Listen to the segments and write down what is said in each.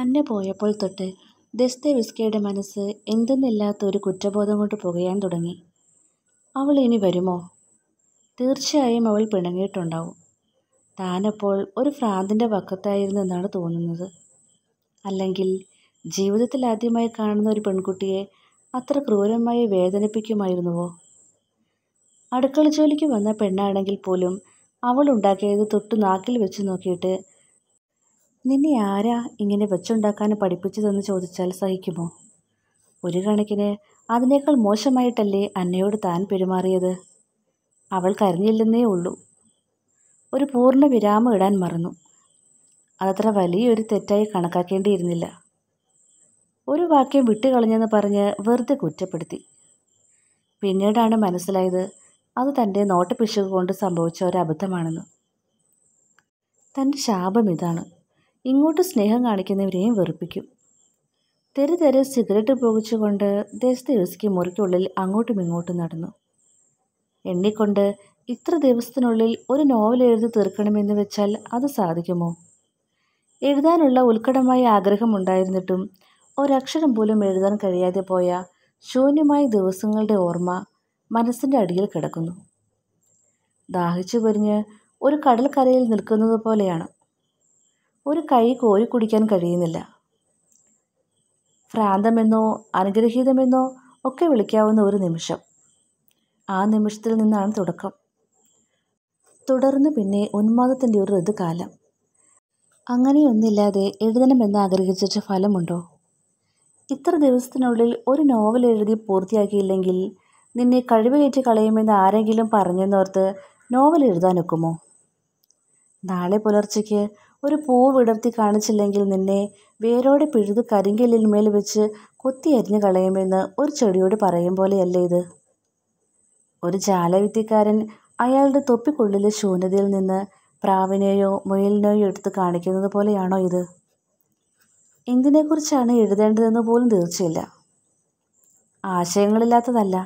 അന്ന പോയപ്പോൾ തൊട്ട് ദസ്തവിസ്കയുടെ മനസ്സ് എന്തെന്നില്ലാത്ത ഒരു കുറ്റബോധം കൊണ്ട് പുകയാൻ തുടങ്ങി അവൾ ഇനി വരുമോ തീർച്ചയായും അവൾ പിണങ്ങിയിട്ടുണ്ടാവും താനപ്പോൾ ഒരു ഭ്രാന്തിൻ്റെ പക്കത്തായിരുന്നെന്നാണ് തോന്നുന്നത് അല്ലെങ്കിൽ ജീവിതത്തിൽ ആദ്യമായി കാണുന്ന ഒരു പെൺകുട്ടിയെ അത്ര ക്രൂരമായി വേദനിപ്പിക്കുമായിരുന്നുവോ അടുക്കള ജോലിക്ക് വന്ന പെണ്ണാണെങ്കിൽ പോലും അവൾ ഉണ്ടാക്കിയത് തൊട്ട് നാക്കിൽ വെച്ച് നോക്കിയിട്ട് നിന്നെ ആരാ ഇങ്ങനെ വെച്ചുണ്ടാക്കാൻ പഠിപ്പിച്ചതെന്ന് ചോദിച്ചാൽ സഹിക്കുമോ ഒരു കണക്കിന് അതിനേക്കാൾ മോശമായിട്ടല്ലേ അന്നയോട് താൻ പെരുമാറിയത് അവൾ കരഞ്ഞില്ലെന്നേ ഉള്ളൂ ഒരു പൂർണ്ണ വിരാമം ഇടാൻ മറന്നു അതത്ര വലിയൊരു തെറ്റായി കണക്കാക്കേണ്ടിയിരുന്നില്ല ഒരു വാക്യം വിട്ടുകളഞ്ഞെന്ന് പറഞ്ഞ് വെറുതെ കുറ്റപ്പെടുത്തി പിന്നീടാണ് മനസ്സിലായത് അത് തൻ്റെ നോട്ടപ്പിശുക കൊണ്ട് സംഭവിച്ച ഒരു അബദ്ധമാണെന്ന് തൻ്റെ ശാപം ഇതാണ് ഇങ്ങോട്ട് സ്നേഹം കാണിക്കുന്നവരെയും വെറുപ്പിക്കും തെരു തെരെ സിഗരറ്റ് പുകച്ചുകൊണ്ട് ദേശത്തെ മുറിക്കുള്ളിൽ അങ്ങോട്ടും ഇങ്ങോട്ടും നടന്നു എണ്ണിക്കൊണ്ട് ഇത്ര ദിവസത്തിനുള്ളിൽ ഒരു നോവൽ എഴുതി തീർക്കണമെന്ന് വെച്ചാൽ അത് സാധിക്കുമോ എഴുതാനുള്ള ഉത്കടമായ ആഗ്രഹമുണ്ടായിരുന്നിട്ടും ഒരക്ഷരം പോലും എഴുതാൻ കഴിയാതെ പോയ ശൂന്യമായ ദിവസങ്ങളുടെ ഓർമ്മ മനസ്സിൻ്റെ അടിയിൽ കിടക്കുന്നു ദാഹിച്ചു പൊരിഞ്ഞ് ഒരു കടൽക്കരയിൽ നിൽക്കുന്നത് പോലെയാണ് ഒരു കൈ കോരി കുടിക്കാൻ കഴിയുന്നില്ല ഭ്രാന്തമെന്നോ അനുഗ്രഹീതമെന്നോ ഒക്കെ വിളിക്കാവുന്ന ഒരു നിമിഷം ആ നിമിഷത്തിൽ നിന്നാണ് തുടക്കം തുടർന്ന് പിന്നെ ഉന്മാദത്തിൻ്റെ ഒരു ഋതുകാലം അങ്ങനെയൊന്നില്ലാതെ എഴുതണമെന്ന് ആഗ്രഹിച്ചിട്ട് ഫലമുണ്ടോ ഇത്ര ദിവസത്തിനുള്ളിൽ ഒരു നോവൽ എഴുതി പൂർത്തിയാക്കിയില്ലെങ്കിൽ നിന്നെ കഴിവുകയറ്റി കളയുമെന്ന് ആരെങ്കിലും പറഞ്ഞെന്നോർത്ത് നോവൽ എഴുതാനൊക്കുമോ നാളെ പുലർച്ചയ്ക്ക് ഒരു പൂ വിടർത്തി കാണിച്ചില്ലെങ്കിൽ നിന്നെ വേരോടെ പിഴുത് കരിങ്കല്ലിന്മേൽ വെച്ച് കൊത്തിയരിഞ്ഞു കളയുമെന്ന് ഒരു ചെടിയോട് പറയും പോലെയല്ലേ ഇത് ഒരു ജാലവിദ്യക്കാരൻ അയാളുടെ തൊപ്പിക്കുള്ളിലെ ശൂന്യതയിൽ നിന്ന് പ്രാവിനെയോ മുയലിനെയോ എടുത്ത് കാണിക്കുന്നത് പോലെയാണോ ഇത് എന്തിനെക്കുറിച്ചാണ് എഴുതേണ്ടതെന്ന് പോലും തീർച്ചയില്ല ആശയങ്ങളില്ലാത്തതല്ല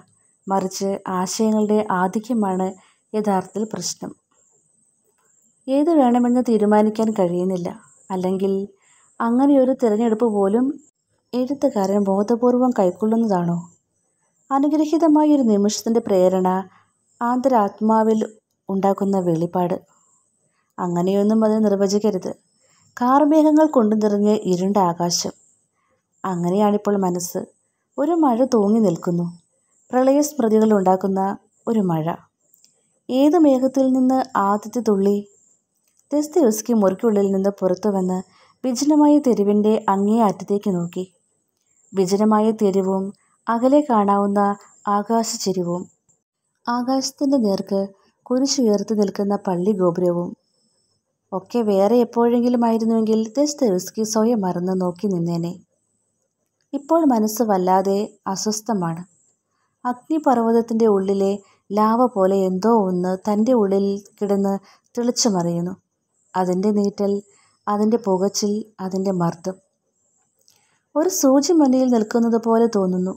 മറിച്ച് ആശയങ്ങളുടെ ആധിക്യമാണ് യഥാർത്ഥത്തിൽ പ്രശ്നം ഏത് വേണമെന്ന് തീരുമാനിക്കാൻ കഴിയുന്നില്ല അല്ലെങ്കിൽ അങ്ങനെയൊരു തിരഞ്ഞെടുപ്പ് പോലും എഴുത്തുകാരൻ ബോധപൂർവം കൈക്കൊള്ളുന്നതാണോ അനുഗ്രഹീതമായ ഒരു നിമിഷത്തിൻ്റെ പ്രേരണ ആന്തരാത്മാവിൽ ഉണ്ടാക്കുന്ന വെളിപ്പാട് അങ്ങനെയൊന്നും അത് നിർവചിക്കരുത് കാർമേഘങ്ങൾ കൊണ്ടു നിറഞ്ഞ് ഇരുണ്ട ആകാശം അങ്ങനെയാണിപ്പോൾ മനസ്സ് ഒരു മഴ തൂങ്ങി നിൽക്കുന്നു പ്രളയ സ്മൃതികൾ ഉണ്ടാക്കുന്ന ഒരു മഴ ഏത് മേഘത്തിൽ നിന്ന് ആദ്യത്തെ തുള്ളി ദസ്തയുസ്കി മുറിക്കുള്ളിൽ നിന്ന് പുറത്തു വന്ന് വിജനമായ തെരുവിൻ്റെ അങ്ങേ അറ്റത്തേക്ക് നോക്കി വിജനമായ തെരുവും അകലെ കാണാവുന്ന ചെരുവും ആകാശത്തിൻ്റെ നേർക്ക് കുരിശുയർത്തി നിൽക്കുന്ന പള്ളി ഗോപുരവും ഒക്കെ വേറെ എപ്പോഴെങ്കിലും ആയിരുന്നുവെങ്കിൽ ദസ്തയുസ്കി സ്വയം മറന്ന് നോക്കി നിന്നേനെ ഇപ്പോൾ മനസ്സ് വല്ലാതെ അസ്വസ്ഥമാണ് അഗ്നിപർവ്വതത്തിൻ്റെ ഉള്ളിലെ ലാവ പോലെ എന്തോ ഒന്ന് തൻ്റെ ഉള്ളിൽ കിടന്ന് തെളിച്ചു മറിയുന്നു അതിൻ്റെ നീറ്റൽ അതിൻ്റെ പുകച്ചിൽ അതിൻ്റെ മർദ്ദം ഒരു സൂചി മുന്നിൽ നിൽക്കുന്നത് പോലെ തോന്നുന്നു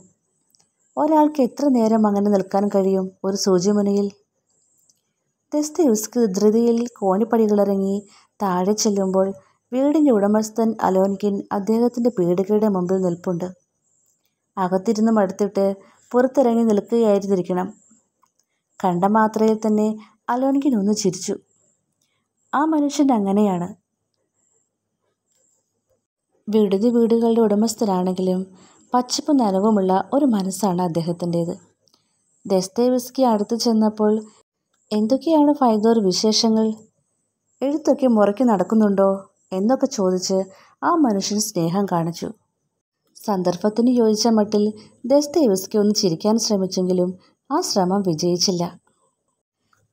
ഒരാൾക്ക് എത്ര നേരം അങ്ങനെ നിൽക്കാൻ കഴിയും ഒരു സൂചി മുന്നിൽ ദസ്തയുസ്ക് ധൃതിയിൽ കോണിപ്പടികളിറങ്ങി താഴെ ചെല്ലുമ്പോൾ വീടിൻ്റെ ഉടമസ്ഥൻ അലോൻകിൻ അദ്ദേഹത്തിൻ്റെ പീടികയുടെ മുമ്പിൽ നിൽപ്പുണ്ട് അകത്തിരുന്ന് മടുത്തിട്ട് പുറത്തിറങ്ങി നിൽക്കുകയായിരുന്നിരിക്കണം കണ്ട മാത്രയിൽ തന്നെ അലോൻകിൻ ഒന്ന് ചിരിച്ചു ആ മനുഷ്യൻ അങ്ങനെയാണ് വിടുതി വീടുകളുടെ ഉടമസ്ഥരാണെങ്കിലും പച്ചപ്പ് നനവുമുള്ള ഒരു മനസ്സാണ് അദ്ദേഹത്തിൻ്റേത് ദസ്തേവിസ്കി അടുത്ത് ചെന്നപ്പോൾ എന്തൊക്കെയാണ് ഫൈദോർ വിശേഷങ്ങൾ എഴുത്തൊക്കെ മുറയ്ക്ക് നടക്കുന്നുണ്ടോ എന്നൊക്കെ ചോദിച്ച് ആ മനുഷ്യൻ സ്നേഹം കാണിച്ചു സന്ദർഭത്തിന് യോജിച്ച മട്ടിൽ ദസ്തേവിസ്കി ഒന്ന് ചിരിക്കാൻ ശ്രമിച്ചെങ്കിലും ആ ശ്രമം വിജയിച്ചില്ല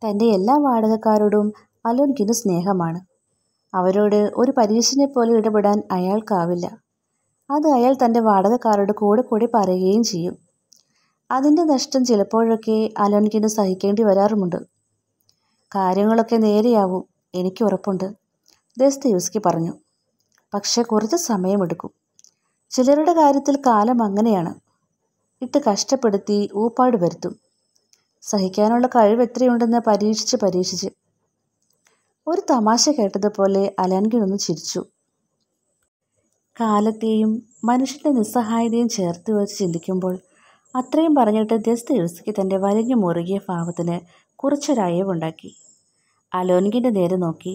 തൻ്റെ എല്ലാ വാടകക്കാരോടും അലോൻകിന് സ്നേഹമാണ് അവരോട് ഒരു പരീക്ഷനെ പോലെ ഇടപെടാൻ അയാൾക്കാവില്ല അത് അയാൾ തൻ്റെ വാടകക്കാരോട് കൂടെ കൂടി പറയുകയും ചെയ്യും അതിൻ്റെ നഷ്ടം ചിലപ്പോഴൊക്കെ അലോൻകിന് സഹിക്കേണ്ടി വരാറുമുണ്ട് കാര്യങ്ങളൊക്കെ നേരെയാവും എനിക്ക് ഉറപ്പുണ്ട് ദസ്തയൂസ്കി പറഞ്ഞു പക്ഷേ കുറച്ച് സമയമെടുക്കും ചിലരുടെ കാര്യത്തിൽ കാലം അങ്ങനെയാണ് ഇട്ട് കഷ്ടപ്പെടുത്തി ഊപ്പാട് വരുത്തും സഹിക്കാനുള്ള കഴിവ് എത്രയുണ്ടെന്ന് പരീക്ഷിച്ച് പരീക്ഷിച്ച് ഒരു തമാശ കേട്ടതുപോലെ ഒന്ന് ചിരിച്ചു കാലത്തെയും മനുഷ്യൻ്റെ നിസ്സഹായതയും ചേർത്ത് വെച്ച് ചിന്തിക്കുമ്പോൾ അത്രയും പറഞ്ഞിട്ട് ദസ്തയുസ്കി തൻ്റെ വലിഞ്ഞ് മുറുകിയ ഭാവത്തിന് കുറച്ചൊരയവുണ്ടാക്കി അലോൻകിൻ്റെ നേരെ നോക്കി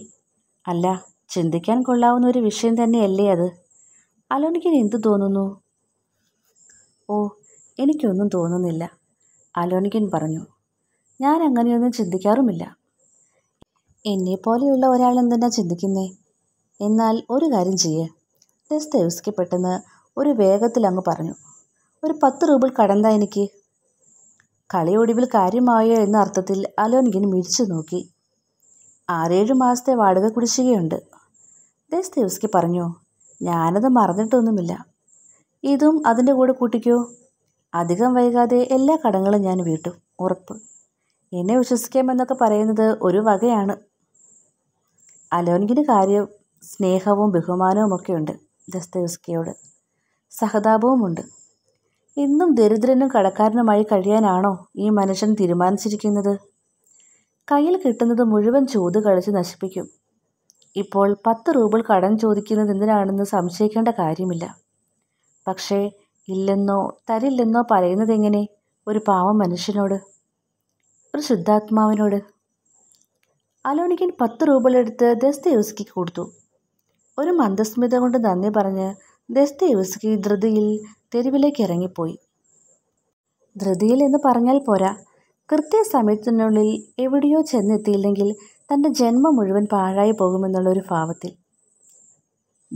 അല്ല ചിന്തിക്കാൻ കൊള്ളാവുന്ന ഒരു വിഷയം തന്നെയല്ലേ അത് അലോൻകിൻ എന്തു തോന്നുന്നു ഓ എനിക്കൊന്നും തോന്നുന്നില്ല അലോൻകിൻ പറഞ്ഞു ഞാൻ അങ്ങനെയൊന്നും ചിന്തിക്കാറുമില്ല എന്നെപ്പോലെയുള്ള ഒരാൾ എന്തെന്നാ ചിന്തിക്കുന്നേ എന്നാൽ ഒരു കാര്യം ചെയ്യേ ദസ്തേവ്സ്കി പെട്ടെന്ന് ഒരു വേഗത്തിൽ അങ്ങ് പറഞ്ഞു ഒരു പത്ത് റൂബിൾ കടന്താ എനിക്ക് കളിയൊടുവിൽ കാര്യമായോ എന്ന അർത്ഥത്തിൽ അലോൻകിൻ മിഴിച്ചു നോക്കി ആറേഴു മാസത്തെ വാടക കുടിശ്ശികയുണ്ട് ദസ്തേവ്സ്കി പറഞ്ഞു ഞാനത് മറന്നിട്ടൊന്നുമില്ല ഇതും അതിൻ്റെ കൂടെ കൂട്ടിക്കോ അധികം വൈകാതെ എല്ലാ കടങ്ങളും ഞാൻ വീട്ടും ഉറപ്പ് എന്നെ വിശ്വസിക്കാമെന്നൊക്കെ പറയുന്നത് ഒരു വകയാണ് അലോൻകിന് കാര്യം സ്നേഹവും ഉണ്ട് ദസ്തയുസ്കയോട് സഹതാപവുമുണ്ട് ഇന്നും ദരിദ്രനും കടക്കാരനുമായി കഴിയാനാണോ ഈ മനുഷ്യൻ തീരുമാനിച്ചിരിക്കുന്നത് കയ്യിൽ കിട്ടുന്നത് മുഴുവൻ ചോത് കളിച്ച് നശിപ്പിക്കും ഇപ്പോൾ പത്ത് റൂബിൾ കടം ചോദിക്കുന്നത് എന്തിനാണെന്ന് സംശയിക്കേണ്ട കാര്യമില്ല പക്ഷേ ഇല്ലെന്നോ തരില്ലെന്നോ പറയുന്നതെങ്ങനെ ഒരു പാവം മനുഷ്യനോട് ഒരു ശുദ്ധാത്മാവിനോട് അലോണിക്കൻ പത്ത് രൂപകളെടുത്ത് ദസ്തയോസ്കിക്ക് കൊടുത്തു ഒരു മന്ദസ്മിത കൊണ്ട് നന്ദി പറഞ്ഞ് ദസ്തയോസ്കി ധൃതിയിൽ തെരുവിലേക്ക് ഇറങ്ങിപ്പോയി ധൃതിയിൽ എന്ന് പറഞ്ഞാൽ പോരാ കൃത്യസമയത്തിനുള്ളിൽ എവിടെയോ ചെന്നെത്തിയില്ലെങ്കിൽ തൻ്റെ ജന്മം മുഴുവൻ പാഴായി പോകുമെന്നുള്ളൊരു ഭാവത്തിൽ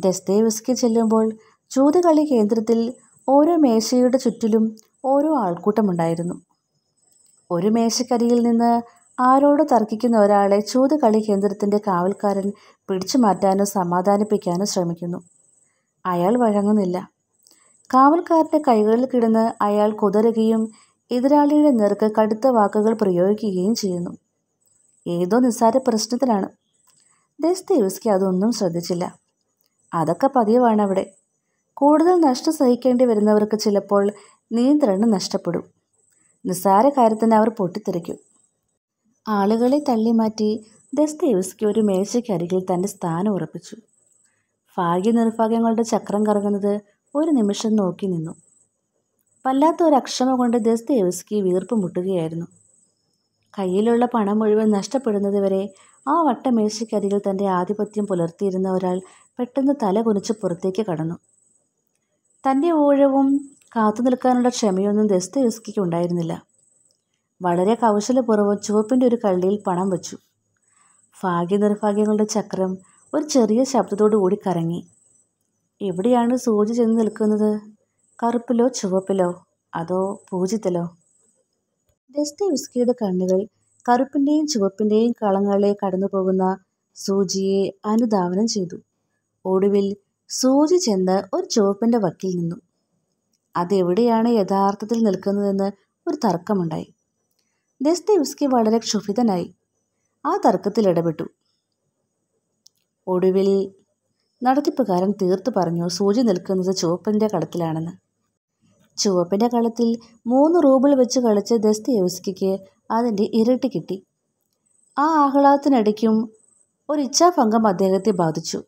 ദസ്തേവിസ്കി ചെല്ലുമ്പോൾ ചൂതുകളി കേന്ദ്രത്തിൽ ഓരോ മേശയുടെ ചുറ്റിലും ഓരോ ആൾക്കൂട്ടമുണ്ടായിരുന്നു ഒരു മേശക്കരിയിൽ നിന്ന് ആരോട് തർക്കിക്കുന്ന ഒരാളെ ചൂതുകളി കേന്ദ്രത്തിൻ്റെ കാവൽക്കാരൻ പിടിച്ചു മാറ്റാനോ സമാധാനിപ്പിക്കാനോ ശ്രമിക്കുന്നു അയാൾ വഴങ്ങുന്നില്ല കാവൽക്കാരൻ്റെ കൈകളിൽ കിടന്ന് അയാൾ കുതരുകയും എതിരാളിയുടെ നേർക്ക് കടുത്ത വാക്കുകൾ പ്രയോഗിക്കുകയും ചെയ്യുന്നു ഏതോ നിസ്സാര പ്രശ്നത്തിലാണ് യുസ്കി അതൊന്നും ശ്രദ്ധിച്ചില്ല അതൊക്കെ പതിവാണ് അവിടെ കൂടുതൽ നഷ്ടം സഹിക്കേണ്ടി വരുന്നവർക്ക് ചിലപ്പോൾ നിയന്ത്രണം നഷ്ടപ്പെടും നിസ്സാര കാര്യത്തിന് അവർ പൊട്ടിത്തെറിക്കും ആളുകളെ തള്ളിമാറ്റി ദസ്തേവ്സ്കി ഒരു മേശയ്ക്കരികിൽ തൻ്റെ സ്ഥാനം ഉറപ്പിച്ചു ഭാഗ്യ നിർഭാഗ്യങ്ങളുടെ ചക്രം കറങ്ങുന്നത് ഒരു നിമിഷം നോക്കി നിന്നു വല്ലാത്ത ഒരു അക്ഷമ കൊണ്ട് ദസ്തേവ്സ്കി വീർപ്പ് മുട്ടുകയായിരുന്നു കയ്യിലുള്ള പണം മുഴുവൻ നഷ്ടപ്പെടുന്നതുവരെ ആ വട്ടമേശയ്ക്കരികിൽ തൻ്റെ ആധിപത്യം പുലർത്തിയിരുന്ന ഒരാൾ പെട്ടെന്ന് തല കുനിച്ച് പുറത്തേക്ക് കടന്നു തൻ്റെ ഊഴവും കാത്തു നിൽക്കാനുള്ള ക്ഷമയൊന്നും ദസ്തേവ്സ്കിക്ക് ഉണ്ടായിരുന്നില്ല വളരെ കൗശലപൂർവ്വം ചുവപ്പിൻ്റെ ഒരു കള്ളിയിൽ പണം വച്ചു ഭാഗ്യനിർഭാഗ്യങ്ങളുടെ ചക്രം ഒരു ചെറിയ ശബ്ദത്തോടുകൂടി കറങ്ങി എവിടെയാണ് സൂചി ചെന്ന് നിൽക്കുന്നത് കറുപ്പിലോ ചുവപ്പിലോ അതോ പൂജ്യത്തിലോ വിസ്കിയുടെ കണ്ണുകൾ കറുപ്പിൻ്റെയും ചുവപ്പിൻ്റെയും കളങ്ങളെ കടന്നുപോകുന്ന സൂചിയെ അനുധാവനം ചെയ്തു ഒടുവിൽ സൂചി ചെന്ന് ഒരു ചുവപ്പിൻ്റെ വക്കിൽ നിന്നു അതെവിടെയാണ് യഥാർത്ഥത്തിൽ നിൽക്കുന്നതെന്ന് ഒരു തർക്കമുണ്ടായി ദസ്തയുസ്കി വളരെ ക്ഷുഭിതനായി ആ തർക്കത്തിൽ ഇടപെട്ടു ഒടുവിൽ നടത്തിപ്പുകാരൻ തീർത്തു പറഞ്ഞു സൂചി നിൽക്കുന്നത് ചുവപ്പിൻ്റെ കളത്തിലാണെന്ന് ചുവപ്പിൻ്റെ കളത്തിൽ മൂന്ന് റൂബിൾ വെച്ച് കളിച്ച് ദസ്തയവസ്കിക്ക് അതിൻ്റെ ഇരട്ടി കിട്ടി ആ ആഹ്ലാദത്തിനിടയ്ക്കും ഒരു ഇച്ഛാഭംഗം അദ്ദേഹത്തെ ബാധിച്ചു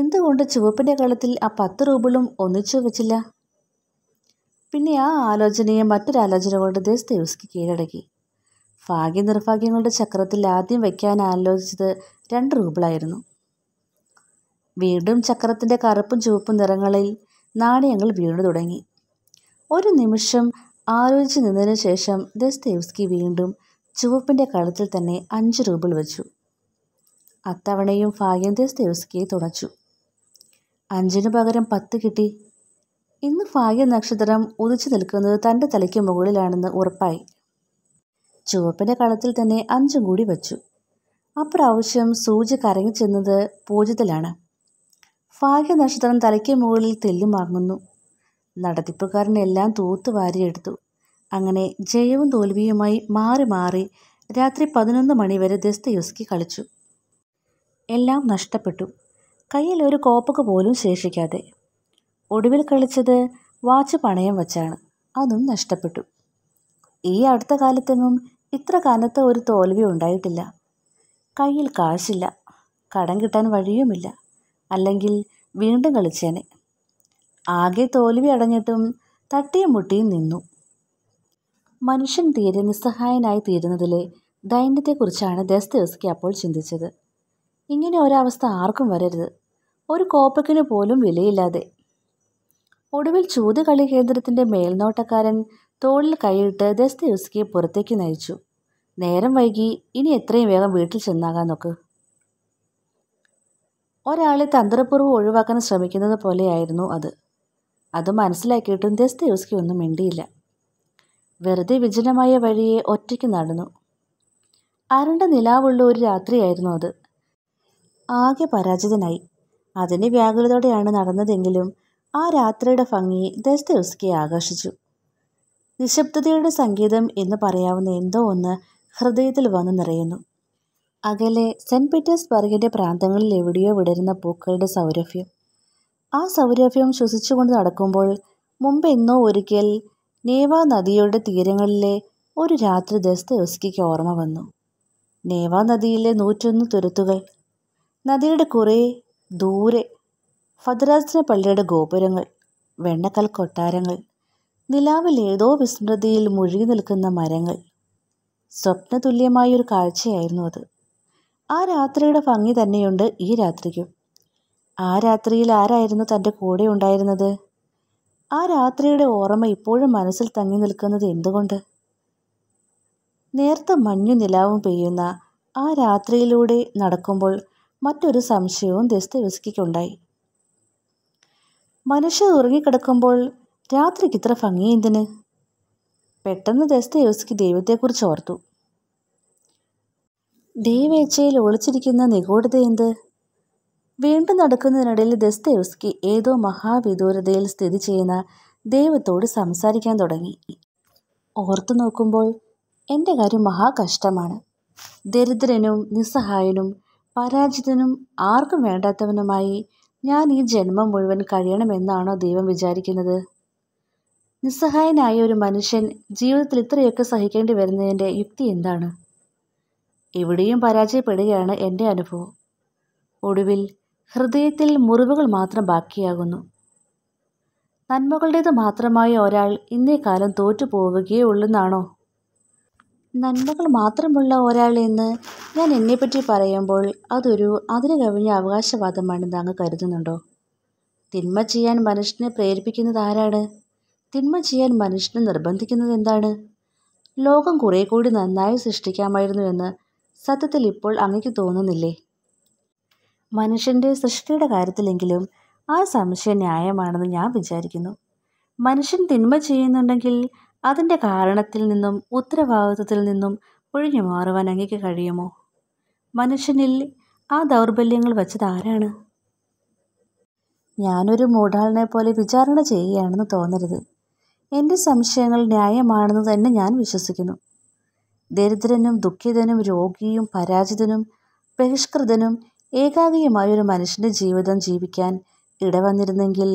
എന്തുകൊണ്ട് ചുവപ്പിൻ്റെ കളത്തിൽ ആ പത്ത് റൂബിളും ഒന്നിച്ചു വെച്ചില്ല പിന്നെ ആ ആലോചനയെ മറ്റൊരാലോചന കൊണ്ട് ദസ്തയോസ്കി കീഴടക്കി ഭാഗ്യ നിർഭാഗ്യങ്ങളുടെ ചക്രത്തിൽ ആദ്യം വയ്ക്കാൻ ആലോചിച്ചത് രണ്ട് റൂബിളായിരുന്നു വീണ്ടും ചക്രത്തിൻ്റെ കറുപ്പും ചുവപ്പും നിറങ്ങളിൽ നാണയങ്ങൾ വീണു തുടങ്ങി ഒരു നിമിഷം ആലോചിച്ച് നിന്നതിന് ശേഷം ദസ്തേവ്സ്കി വീണ്ടും ചുവപ്പിൻ്റെ കളത്തിൽ തന്നെ അഞ്ച് റൂബിൾ വെച്ചു അത്തവണയും ഭാഗ്യം ദസ്തേവ്സ്കിയെ തുണച്ചു അഞ്ചിനു പകരം പത്ത് കിട്ടി ഇന്ന് ഭാഗ്യ നക്ഷത്രം ഉദിച്ചു നിൽക്കുന്നത് തൻ്റെ തലയ്ക്ക് മുകളിലാണെന്ന് ഉറപ്പായി ചുവപ്പിൻ്റെ കളത്തിൽ തന്നെ അഞ്ചും കൂടി വച്ചു അപ്രാവശ്യം സൂചി കരങ്ങിച്ചെന്നത് ചെന്നത് പൂജ്യത്തിലാണ് ഭാഗ്യ നക്ഷത്രം തലയ്ക്ക് മുകളിൽ തെല്ലുമാങ്ങുന്നു നടത്തിപ്പുകാരനെല്ലാം തൂത്തുവാരിയെടുത്തു അങ്ങനെ ജയവും തോൽവിയുമായി മാറി മാറി രാത്രി പതിനൊന്ന് മണിവരെ ദസ്തയുസ്കി കളിച്ചു എല്ലാം നഷ്ടപ്പെട്ടു കയ്യിൽ ഒരു കോപ്പക പോലും ശേഷിക്കാതെ ഒടുവിൽ കളിച്ചത് വാച്ച് പണയം വച്ചാണ് അതും നഷ്ടപ്പെട്ടു ഈ അടുത്ത കാലത്തൊന്നും ഇത്ര കനത്ത ഒരു തോൽവി ഉണ്ടായിട്ടില്ല കയ്യിൽ കാശില്ല കടം കിട്ടാൻ വഴിയുമില്ല അല്ലെങ്കിൽ വീണ്ടും കളിച്ചേനെ ആകെ തോൽവി അടഞ്ഞിട്ടും തട്ടിയും മുട്ടിയും നിന്നു മനുഷ്യൻ തീരെ നിസ്സഹായനായി തീരുന്നതിലെ ദൈന്യത്തെക്കുറിച്ചാണ് ദസ്തവസ്കി അപ്പോൾ ചിന്തിച്ചത് ഇങ്ങനെ ഒരവസ്ഥ ആർക്കും വരരുത് ഒരു കോപ്പക്കിന് പോലും വിലയില്ലാതെ ഒടുവിൽ ചൂതുകളി കേന്ദ്രത്തിന്റെ മേൽനോട്ടക്കാരൻ തോളിൽ കൈയിട്ട് ദസ്തയുസ്കിയെ പുറത്തേക്ക് നയിച്ചു നേരം വൈകി ഇനി എത്രയും വേഗം വീട്ടിൽ ചെന്നാകാൻ നോക്ക് ഒരാളെ തന്ത്രപൂർവ്വം ഒഴിവാക്കാൻ ശ്രമിക്കുന്നത് പോലെയായിരുന്നു അത് അത് മനസ്സിലാക്കിയിട്ടും ദസ്തയുസ്കി ഒന്നും മിണ്ടിയില്ല വെറുതെ വിജനമായ വഴിയെ ഒറ്റയ്ക്ക് നടന്നു അരണ്ട നിലാവുള്ള ഒരു രാത്രിയായിരുന്നു അത് ആകെ പരാജിതനായി അതിന് വ്യാകുലതയോടെയാണ് നടന്നതെങ്കിലും ആ രാത്രിയുടെ ഭംഗി ദസ്തയുസ്കി ആകർഷിച്ചു നിശബ്ദതയുടെ സംഗീതം എന്ന് പറയാവുന്ന എന്തോ ഒന്ന് ഹൃദയത്തിൽ വന്നു നിറയുന്നു അകലെ സെൻറ്റ് പീറ്റേഴ്സ്ബർഗിൻ്റെ പ്രാന്തങ്ങളിൽ എവിടെയോ വിടരുന്ന പൂക്കളുടെ സൗരഭ്യം ആ സൗരഭ്യം ശ്വസിച്ചുകൊണ്ട് നടക്കുമ്പോൾ മുമ്പ് എന്നോ ഒരിക്കൽ നേവ നദിയുടെ തീരങ്ങളിലെ ഒരു രാത്രി ദസ്തയോസ്കിക്ക് ഓർമ്മ വന്നു നേവ നദിയിലെ നൂറ്റൊന്ന് തുരുത്തുകൾ നദിയുടെ കുറേ ദൂരെ ഫതരാജന പള്ളിയുടെ ഗോപുരങ്ങൾ വെണ്ണക്കൽ കൊട്ടാരങ്ങൾ നിലാവിൽ ഏതോ വിസ്മൃതിയിൽ മുഴുകി നിൽക്കുന്ന മരങ്ങൾ സ്വപ്നതുല്യമായൊരു കാഴ്ചയായിരുന്നു അത് ആ രാത്രിയുടെ ഭംഗി തന്നെയുണ്ട് ഈ രാത്രിക്കും ആ രാത്രിയിൽ ആരായിരുന്നു തൻ്റെ കൂടെ ഉണ്ടായിരുന്നത് ആ രാത്രിയുടെ ഓർമ്മ ഇപ്പോഴും മനസ്സിൽ തങ്ങി നിൽക്കുന്നത് എന്തുകൊണ്ട് നേർത്ത മഞ്ഞു നിലാവും പെയ്യുന്ന ആ രാത്രിയിലൂടെ നടക്കുമ്പോൾ മറ്റൊരു സംശയവും ദസ്തവിസ്കിക്കുണ്ടായി മനുഷ്യർ ഉറങ്ങിക്കിടക്കുമ്പോൾ രാത്രിക്ക് ഇത്ര ഭംഗി എന്തിന് പെട്ടെന്ന് ദസ്തയോസ്കി ദൈവത്തെക്കുറിച്ച് ഓർത്തു ദൈവേച്ഛയിൽ ഒളിച്ചിരിക്കുന്ന നിഗൂഢത എന്ത് വീണ്ടും നടക്കുന്നതിനിടയിൽ ദസ്തയോസ്കി ഏതോ മഹാവിദൂരതയിൽ സ്ഥിതി ചെയ്യുന്ന ദൈവത്തോട് സംസാരിക്കാൻ തുടങ്ങി ഓർത്തു നോക്കുമ്പോൾ എൻ്റെ കാര്യം മഹാകഷ്ടമാണ് ദരിദ്രനും നിസ്സഹായനും പരാജിതനും ആർക്കും വേണ്ടാത്തവനുമായി ഞാൻ ഈ ജന്മം മുഴുവൻ കഴിയണമെന്നാണോ ദൈവം വിചാരിക്കുന്നത് നിസ്സഹായനായ ഒരു മനുഷ്യൻ ജീവിതത്തിൽ ഇത്രയൊക്കെ സഹിക്കേണ്ടി വരുന്നതിൻ്റെ യുക്തി എന്താണ് എവിടെയും പരാജയപ്പെടുകയാണ് എൻ്റെ അനുഭവം ഒടുവിൽ ഹൃദയത്തിൽ മുറിവുകൾ മാത്രം ബാക്കിയാകുന്നു നന്മകളുടേത് മാത്രമായ ഒരാൾ ഇന്നേ കാലം തോറ്റു പോവുകയേ ഉള്ളെന്നാണോ നന്മകൾ മാത്രമുള്ള ഒരാളെന്ന് ഞാൻ എന്നെപ്പറ്റി പറയുമ്പോൾ അതൊരു അതിന് കവിഞ്ഞ അവകാശവാദമാണെന്ന് അങ്ങ് കരുതുന്നുണ്ടോ തിന്മ ചെയ്യാൻ മനുഷ്യനെ പ്രേരിപ്പിക്കുന്നത് ആരാണ് തിന്മ ചെയ്യാൻ മനുഷ്യനെ നിർബന്ധിക്കുന്നത് എന്താണ് ലോകം കുറെ കൂടി നന്നായി സൃഷ്ടിക്കാമായിരുന്നു എന്ന് സത്യത്തിൽ ഇപ്പോൾ അങ്ങക്ക് തോന്നുന്നില്ലേ മനുഷ്യൻ്റെ സൃഷ്ടിയുടെ കാര്യത്തിലെങ്കിലും ആ സംശയം ന്യായമാണെന്ന് ഞാൻ വിചാരിക്കുന്നു മനുഷ്യൻ തിന്മ ചെയ്യുന്നുണ്ടെങ്കിൽ അതിൻ്റെ കാരണത്തിൽ നിന്നും ഉത്തരവാദിത്വത്തിൽ നിന്നും ഒഴിഞ്ഞു മാറുവാൻ അങ്ങേക്ക് കഴിയുമോ മനുഷ്യനിൽ ആ ദൗർബല്യങ്ങൾ ആരാണ് ഞാനൊരു മൂഢാളിനെ പോലെ വിചാരണ ചെയ്യുകയാണെന്ന് തോന്നരുത് എൻ്റെ സംശയങ്ങൾ ന്യായമാണെന്ന് തന്നെ ഞാൻ വിശ്വസിക്കുന്നു ദരിദ്രനും ദുഃഖിതനും രോഗിയും പരാജിതനും ബഹിഷ്കൃതനും ഏകാഗിയുമായ ഒരു മനുഷ്യൻ്റെ ജീവിതം ജീവിക്കാൻ ഇടവന്നിരുന്നെങ്കിൽ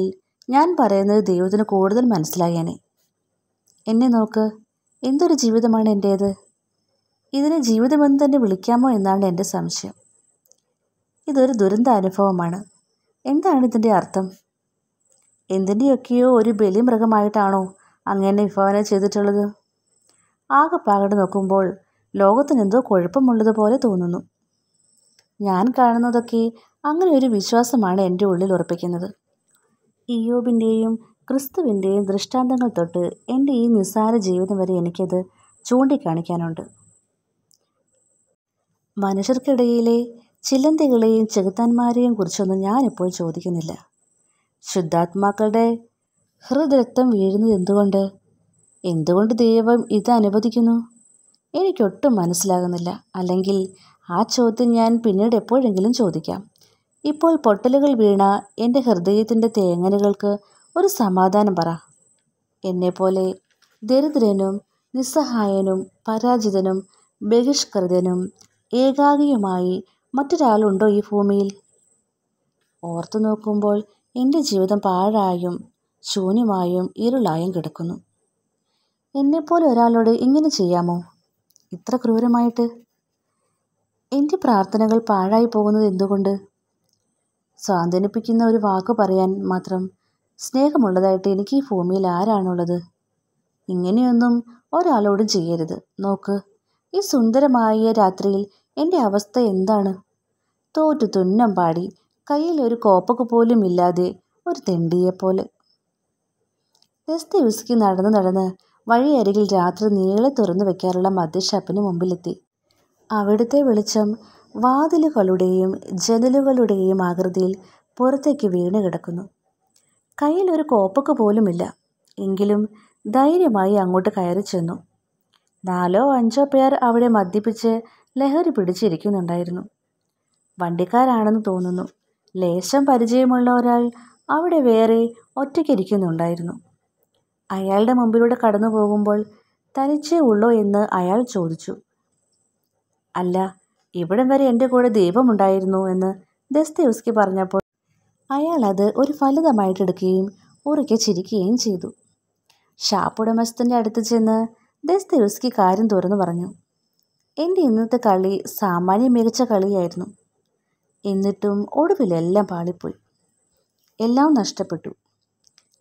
ഞാൻ പറയുന്നത് ദൈവത്തിന് കൂടുതൽ മനസ്സിലായേനെ എന്നെ നോക്ക് എന്തൊരു ജീവിതമാണ് എൻ്റേത് ഇതിനെ ജീവിതമെന്ന് തന്നെ വിളിക്കാമോ എന്നാണ് എൻ്റെ സംശയം ഇതൊരു ദുരന്ത അനുഭവമാണ് എന്താണ് ഇതിൻ്റെ അർത്ഥം എന്തിൻ്റെയൊക്കെയോ ഒരു മൃഗമായിട്ടാണോ അങ്ങനെ വിഭാവന ചെയ്തിട്ടുള്ളത് പാകട് നോക്കുമ്പോൾ ലോകത്തിനെന്തോ കുഴപ്പമുള്ളതുപോലെ തോന്നുന്നു ഞാൻ കാണുന്നതൊക്കെ അങ്ങനെ ഒരു വിശ്വാസമാണ് എൻ്റെ ഉള്ളിൽ ഉറപ്പിക്കുന്നത് ഇയോബിൻ്റെയും ക്രിസ്തുവിൻ്റെ ദൃഷ്ടാന്തങ്ങൾ തൊട്ട് എൻ്റെ ഈ നിസ്സാര ജീവിതം വരെ എനിക്കത് ചൂണ്ടിക്കാണിക്കാനുണ്ട് മനുഷ്യർക്കിടയിലെ ചിലന്തികളെയും ചെകുത്താന്മാരെയും കുറിച്ചൊന്നും ഞാനിപ്പോൾ ചോദിക്കുന്നില്ല ശുദ്ധാത്മാക്കളുടെ ഹൃദരക്തം വീഴുന്നത് എന്തുകൊണ്ട് എന്തുകൊണ്ട് ദൈവം ഇത് അനുവദിക്കുന്നു എനിക്കൊട്ടും മനസ്സിലാകുന്നില്ല അല്ലെങ്കിൽ ആ ചോദ്യം ഞാൻ പിന്നീട് എപ്പോഴെങ്കിലും ചോദിക്കാം ഇപ്പോൾ പൊട്ടലുകൾ വീണ എൻ്റെ ഹൃദയത്തിൻ്റെ തേങ്ങലുകൾക്ക് ഒരു സമാധാനം പറ എന്നെപ്പോലെ ദരിദ്രനും നിസ്സഹായനും പരാജിതനും ബഹിഷ്കൃതനും ഏകാഗിയുമായി മറ്റൊരാളുണ്ടോ ഈ ഭൂമിയിൽ ഓർത്തു നോക്കുമ്പോൾ എൻ്റെ ജീവിതം പാഴായും ശൂന്യമായും ഇരുളായും കിടക്കുന്നു എന്നെപ്പോലെ ഒരാളോട് ഇങ്ങനെ ചെയ്യാമോ ഇത്ര ക്രൂരമായിട്ട് എൻ്റെ പ്രാർത്ഥനകൾ പാഴായി പോകുന്നത് എന്തുകൊണ്ട് സ്വാന്തനിപ്പിക്കുന്ന ഒരു വാക്ക് പറയാൻ മാത്രം സ്നേഹമുള്ളതായിട്ട് എനിക്ക് ഈ ഭൂമിയിൽ ആരാണുള്ളത് ഇങ്ങനെയൊന്നും ഒരാളോടും ചെയ്യരുത് നോക്ക് ഈ സുന്ദരമായ രാത്രിയിൽ എൻ്റെ അവസ്ഥ എന്താണ് തോറ്റു തുന്നം പാടി കയ്യിൽ ഒരു കോപ്പക്ക് പോലും ഇല്ലാതെ ഒരു തെണ്ടിയെപ്പോലെ ദസ്തയുസ്കി നടന്ന് നടന്ന് വഴിയരികിൽ രാത്രി നീളെ തുറന്നു വയ്ക്കാറുള്ള മദ്യഷാപ്പിന് മുമ്പിലെത്തി അവിടുത്തെ വെളിച്ചം വാതിലുകളുടെയും ജനലുകളുടെയും ആകൃതിയിൽ പുറത്തേക്ക് വീണ് കിടക്കുന്നു കയ്യിൽ ഒരു കോപ്പൊക്കെ പോലുമില്ല എങ്കിലും ധൈര്യമായി അങ്ങോട്ട് കയറി ചെന്നു നാലോ അഞ്ചോ പേർ അവിടെ മദ്യപിച്ച് ലഹരി പിടിച്ചിരിക്കുന്നുണ്ടായിരുന്നു വണ്ടിക്കാരാണെന്ന് തോന്നുന്നു ലേശം പരിചയമുള്ള ഒരാൾ അവിടെ വേറെ ഒറ്റയ്ക്കിരിക്കുന്നുണ്ടായിരുന്നു അയാളുടെ മുമ്പിലൂടെ കടന്നു പോകുമ്പോൾ തനിച്ചേ ഉള്ളോ എന്ന് അയാൾ ചോദിച്ചു അല്ല ഇവിടം വരെ എൻ്റെ കൂടെ ദീപമുണ്ടായിരുന്നു എന്ന് ദസ്തയോസ്കി പറഞ്ഞപ്പോൾ അയാൾ അത് ഒരു ഫലിതമായിട്ടെടുക്കുകയും ഉറക്കെ ചിരിക്കുകയും ചെയ്തു ഷാപ്പുടമസ്ഥൻ്റെ അടുത്ത് ചെന്ന് ദസ്തയുസ്കി കാര്യം തുറന്നു പറഞ്ഞു എൻ്റെ ഇന്നത്തെ കളി സാമാന്യം മികച്ച കളിയായിരുന്നു എന്നിട്ടും ഒടുവിലെല്ലാം പാളിപ്പോയി എല്ലാം നഷ്ടപ്പെട്ടു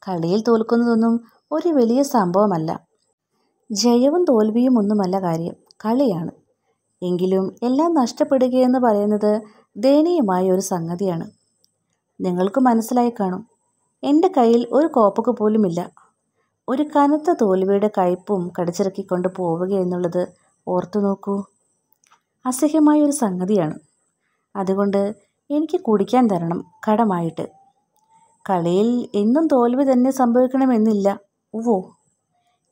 കളിയിൽ തോൽക്കുന്നതൊന്നും ഒരു വലിയ സംഭവമല്ല ജയവും തോൽവിയും ഒന്നുമല്ല കാര്യം കളിയാണ് എങ്കിലും എല്ലാം നഷ്ടപ്പെടുകയെന്ന് പറയുന്നത് ദയനീയമായ ഒരു സംഗതിയാണ് നിങ്ങൾക്ക് മനസ്സിലായി കാണും എൻ്റെ കയ്യിൽ ഒരു കോപ്പക്ക് പോലുമില്ല ഒരു കനത്ത തോൽവിയുടെ കയ്പും കടിച്ചിറക്കിക്കൊണ്ട് പോവുക എന്നുള്ളത് ഓർത്തു നോക്കൂ അസഹ്യമായ ഒരു സംഗതിയാണ് അതുകൊണ്ട് എനിക്ക് കുടിക്കാൻ തരണം കടമായിട്ട് കളിയിൽ എന്നും തോൽവി തന്നെ സംഭവിക്കണമെന്നില്ല ഉവോ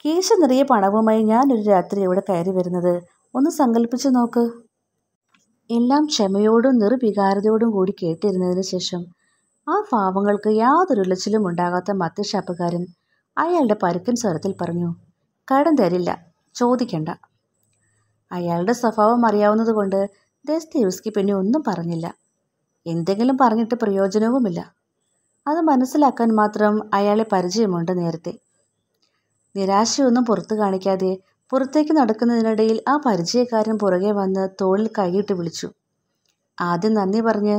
കേശ നിറയെ പണവുമായി ഞാനൊരു രാത്രി ഇവിടെ കയറി വരുന്നത് ഒന്ന് സങ്കല്പിച്ചു നോക്ക് എല്ലാം ക്ഷമയോടും നിർവികാരതയോടും കൂടി കേട്ടിരുന്നതിന് ശേഷം ആ പാവങ്ങൾക്ക് യാതൊരു ഉലച്ചിലും ഉണ്ടാകാത്ത മദ്യഷാപ്പുകാരൻ അയാളുടെ പരുക്കൻ സ്വരത്തിൽ പറഞ്ഞു കടം തരില്ല ചോദിക്കണ്ട അയാളുടെ സ്വഭാവം അറിയാവുന്നതുകൊണ്ട് യൂസ്കി പിന്നെ ഒന്നും പറഞ്ഞില്ല എന്തെങ്കിലും പറഞ്ഞിട്ട് പ്രയോജനവുമില്ല അത് മനസ്സിലാക്കാൻ മാത്രം അയാളെ പരിചയമുണ്ട് നേരത്തെ നിരാശയൊന്നും പുറത്തു കാണിക്കാതെ പുറത്തേക്ക് നടക്കുന്നതിനിടയിൽ ആ പരിചയക്കാരൻ പുറകെ വന്ന് തോളിൽ കൈയിട്ട് വിളിച്ചു ആദ്യം നന്ദി പറഞ്ഞ്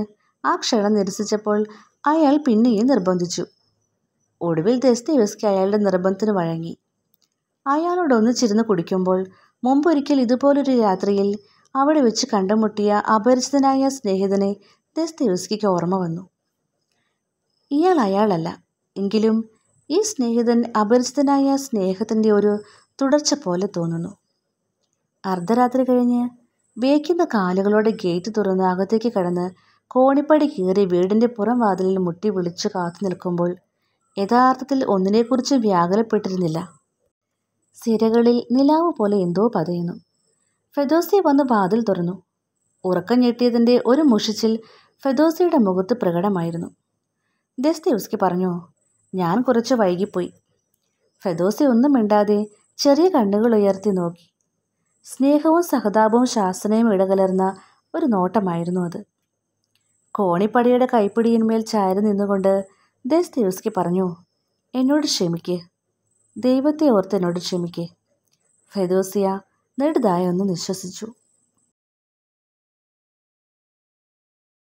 ആ ക്ഷണം നിരസിച്ചപ്പോൾ അയാൾ പിന്നെയും നിർബന്ധിച്ചു ഒടുവിൽ ദസ്തേവസ്കി അയാളുടെ നിർബന്ധത്തിന് വഴങ്ങി അയാളോട് ഒന്നിച്ചിരുന്ന് കുടിക്കുമ്പോൾ മുമ്പൊരിക്കൽ ഇതുപോലൊരു രാത്രിയിൽ അവിടെ വെച്ച് കണ്ടുമുട്ടിയ അപരിചിതനായ സ്നേഹിതനെ ദസ്തേവസ്കിക്ക് ഓർമ്മ വന്നു ഇയാൾ അയാളല്ല എങ്കിലും ഈ സ്നേഹിതൻ അപരിചിതനായ സ്നേഹത്തിൻ്റെ ഒരു തുടർച്ച പോലെ തോന്നുന്നു അർദ്ധരാത്രി കഴിഞ്ഞ് വേക്കുന്ന കാലുകളോടെ ഗേറ്റ് തുറന്ന് അകത്തേക്ക് കടന്ന് കോണിപ്പടി കീറി വീടിൻ്റെ പുറം വാതിലിൽ മുട്ടി വിളിച്ച് കാത്തു നിൽക്കുമ്പോൾ യഥാർത്ഥത്തിൽ ഒന്നിനെക്കുറിച്ച് വ്യാകുലപ്പെട്ടിരുന്നില്ല സിരകളിൽ നിലാവ് പോലെ എന്തോ പതയുന്നു ഫെദോസി വന്ന് വാതിൽ തുറന്നു ഉറക്കം ഞെട്ടിയതിൻ്റെ ഒരു മുഷിച്ചിൽ ഫെദോസിയുടെ മുഖത്ത് പ്രകടമായിരുന്നു ഉസ്കി പറഞ്ഞു ഞാൻ കുറച്ച് വൈകിപ്പോയി ഫെദോസി ഒന്നും മിണ്ടാതെ ചെറിയ കണ്ണുകൾ ഉയർത്തി നോക്കി സ്നേഹവും സഹതാപവും ശാസനയും ഇടകലർന്ന ഒരു നോട്ടമായിരുന്നു അത് കോണിപ്പടിയുടെ കൈപ്പിടിയിന്മേൽ ചായര നിന്നുകൊണ്ട് ദസ്തയോസ്കി പറഞ്ഞു എന്നോട് ക്ഷമിക്ക് ദൈവത്തെ ഓർത്ത് എന്നോട് ക്ഷമിക്ക് ഫെദോസിയ നെടുതായൊന്ന് ഒന്ന്